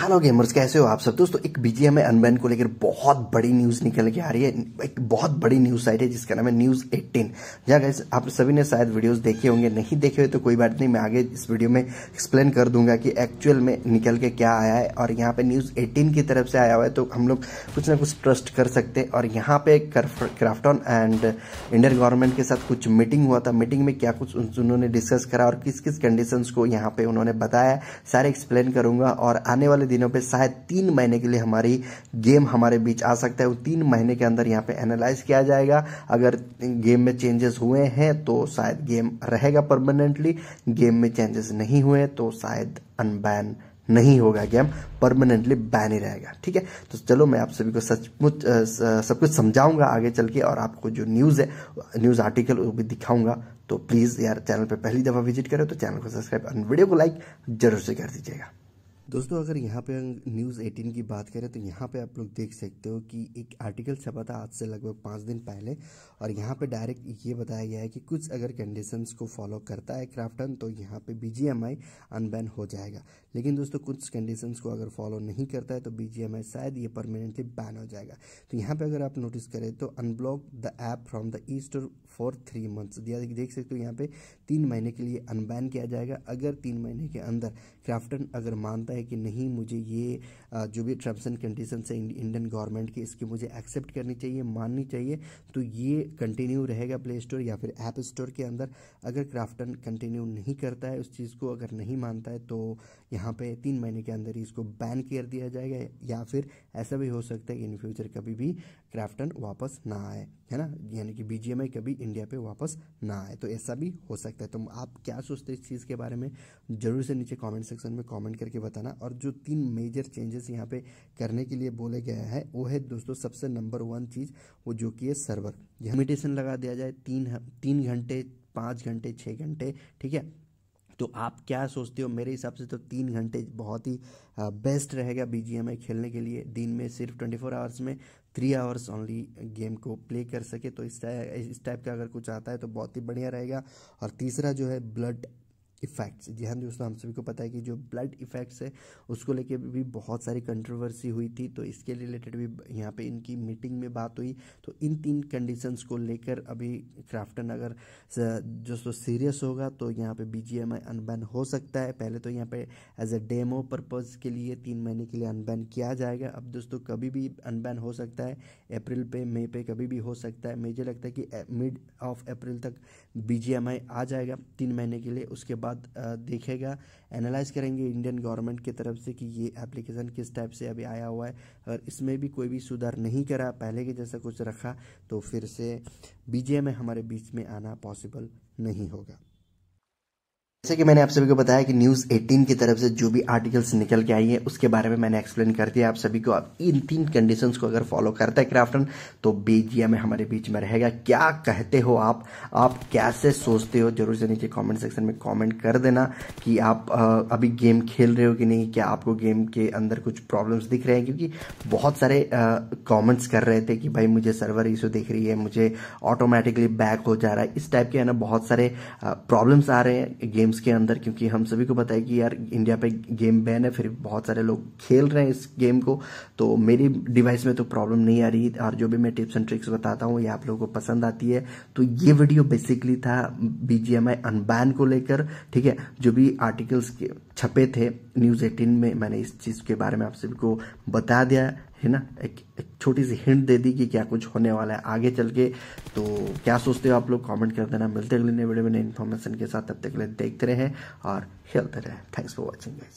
hello gamers कैसे हो आप सब दोस्तों एक बीजीएमआई अनबैन को लेकर बहुत बड़ी न्यूज़ निकल के आ रही है एक बहुत बड़ी न्यूज़ साइट है जिसका नाम है न्यूज़ 18 जहाँ गैस आप सभी ने शायद वीडियोस देखे होंगे नहीं देखे हुए तो कोई बात नहीं मैं आगे इस वीडियो में एक्सप्लेन कर दूंगा कि एक्चुअल में निकल के क्या आया है और यहाँ पर न्यूज़ एटीन की तरफ से आया हुआ है तो हम लोग कुछ ना कुछ ट्रस्ट कर सकते हैं और यहाँ पे क्राफ्टॉन एंड इंडियन गवर्नमेंट के साथ कुछ मीटिंग हुआ था मीटिंग में क्या कुछ उन्होंने डिस्कस करा और किस किस कंडीशन को यहाँ पे उन्होंने बताया सारे एक्सप्लेन करूंगा और आने वाले दिनों पे शायद तीन महीने के लिए हमारी गेम हमारे बीच आ सकता है वो तीन महीने के अंदर यहाँ पे एनालाइज किया जाएगा अगर गेम में चेंजेस हुए हैं तो शायद गेम रहेगा परमानेंटली गेम में चेंजेस नहीं हुए तो शायद अनबैन नहीं होगा गेम परमानेंटली बैन ही रहेगा ठीक है तो चलो मैं आप सभी को सचमुच सब कुछ समझाऊंगा आगे चल के और आपको जो न्यूज़ है न्यूज़ आर्टिकल वो भी दिखाऊंगा तो प्लीज़ यार चैनल पे पहली दफ़ा विजिट करें तो चैनल को सब्सक्राइब और वीडियो को लाइक जरूर से कर दीजिएगा दोस्तों अगर यहाँ पे न्यूज़ 18 की बात करें तो यहाँ पे आप लोग देख सकते हो कि एक आर्टिकल छपा था आज से लगभग पाँच दिन पहले और यहाँ पे डायरेक्ट ये बताया गया है कि कुछ अगर कंडीशंस को फॉलो करता है क्राफ्टन तो यहाँ पे बी अनबैन हो जाएगा लेकिन दोस्तों कुछ कंडीशंस को अगर फॉलो नहीं करता है तो बी शायद ये परमानेंटली बैन हो जाएगा तो यहाँ पर अगर आप नोटिस करें तो unblock the app from the Easter for three months देख सकते हो यहाँ पर तीन महीने के लिए अनबैन किया जाएगा अगर तीन महीने के अंदर क्राफ्टन अगर मानता है है कि नहीं मुझे ये जो भी टर्म्स एंड कंडीशन है इंडियन गवर्नमेंट की इसकी मुझे एक्सेप्ट करनी चाहिए माननी चाहिए तो ये कंटिन्यू रहेगा प्ले स्टोर या फिर ऐप स्टोर के अंदर अगर क्राफ्टन कंटिन्यू नहीं करता है उस चीज़ को अगर नहीं मानता है तो यहाँ पे तीन महीने के अंदर ही इसको बैन कर दिया जाएगा या फिर ऐसा भी हो सकता है कि इन फ्यूचर कभी भी क्राफ्टन वापस ना आए है ना यानी कि बी कभी इंडिया पे वापस ना आए तो ऐसा भी हो सकता है तो आप क्या सोचते हैं इस चीज़ के बारे में ज़रूर से नीचे कॉमेंट सेक्शन में कॉमेंट करके बताना जाना और जो तीन मेजर चेंजेस यहाँ पे करने के लिए बोले गया है वो है दोस्तों सबसे नंबर वन चीज़ वो जो कि है सर्वर लिमिटेशन लगा दिया जाए तीन तीन घंटे पाँच घंटे छः घंटे ठीक है तो आप क्या सोचते हो मेरे हिसाब से तो तीन घंटे बहुत ही बेस्ट रहेगा बी खेलने के लिए दिन में सिर्फ ट्वेंटी फोर आवर्स में थ्री आवर्स ओनली गेम को प्ले कर सके तो इस टाइप इस टाइप का अगर कुछ आता है तो बहुत ही बढ़िया रहेगा और तीसरा जो है ब्लड इफ़ेक्ट्स जी हाँ दोस्तों हम सभी को पता है कि जो ब्लड इफ़ेक्ट्स है उसको लेके भी बहुत सारी कंट्रोवर्सी हुई थी तो इसके रिलेटेड भी यहाँ पे इनकी मीटिंग में बात हुई तो इन तीन कंडीशंस को लेकर अभी क्राफ्टन अगर दोस्तों सीरियस होगा तो यहाँ पे बी जी अनबैन हो सकता है पहले तो यहाँ पे एज अ डेमो पर्पज़ के लिए तीन महीने के लिए अनबैन किया जाएगा अब दोस्तों कभी भी अनबैन हो सकता है अप्रैल पे मई पे कभी भी हो सकता है मुझे लगता है कि मिड ऑफ अप्रैल तक बी आ जाएगा तीन महीने के लिए उसके बाद बाद देखेगा एनालाइज करेंगे इंडियन गवर्नमेंट की तरफ से कि ये एप्लीकेशन किस टाइप से अभी आया हुआ है और इसमें भी कोई भी सुधार नहीं करा पहले के जैसा कुछ रखा तो फिर से बीजे में हमारे बीच में आना पॉसिबल नहीं होगा जैसे कि मैंने आप सभी को बताया कि न्यूज़ 18 की तरफ से जो भी आर्टिकल्स निकल के आई है उसके बारे में मैंने एक्सप्लेन कर दिया आप सभी को आप इन तीन कंडीशंस को अगर फॉलो करता है क्राफ्टन तो बीजिया में हमारे बीच में रहेगा क्या कहते हो आप आप कैसे सोचते हो जरूर से नीचे कॉमेंट सेक्शन में कॉमेंट कर देना कि आप अभी गेम खेल रहे हो कि नहीं क्या आपको गेम के अंदर कुछ प्रॉब्लम्स दिख रहे हैं क्योंकि बहुत सारे कॉमेंट्स कर रहे थे कि भाई मुझे सर्वर इशू दिख रही है मुझे ऑटोमेटिकली बैक हो जा रहा है इस टाइप के है ना बहुत सारे प्रॉब्लम्स आ रहे हैं गेम्स गेम्स के अंदर क्योंकि हम सभी को पता है कि यार इंडिया पे गेम बैन है फिर बहुत सारे लोग खेल रहे हैं इस गेम को तो मेरी डिवाइस में तो प्रॉब्लम नहीं आ रही और जो भी मैं टिप्स एंड ट्रिक्स बताता हूँ ये आप लोगों को पसंद आती है तो ये वीडियो बेसिकली था बीजीएमआई अनबैन को लेकर ठीक है जो भी आर्टिकल्स छपे थे न्यूज़ एटीन में मैंने इस चीज़ के बारे में आप सभी को बता दिया है ना एक, एक छोटी सी हिंट दे दी कि क्या कुछ होने वाला है आगे चल के तो क्या सोचते हो आप लोग कमेंट कर देना मिलते अगले नए वीडियो में इन्फॉर्मेशन के साथ तब तक के लिए देखते रहें और खेलते रहें थैंक्स फॉर वॉचिंग